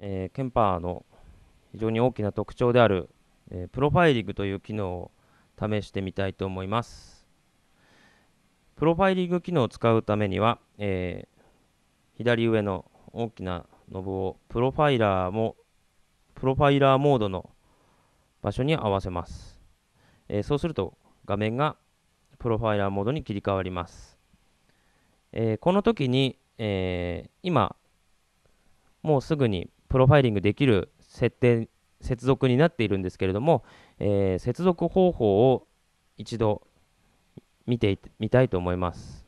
えー、ケンパーの非常に大きな特徴である、えー、プロファイリングという機能を試してみたいと思います。プロファイリング機能を使うためには、えー、左上の大きなノブをプロファイラーも、プロファイラーモードの場所に合わせます。えー、そうすると画面がプロファイラーモードに切り替わります。えー、この時に、え今、もうすぐにプロファイリングできる設定、接続になっているんですけれども、えー、接続方法を一度見てみたいと思います。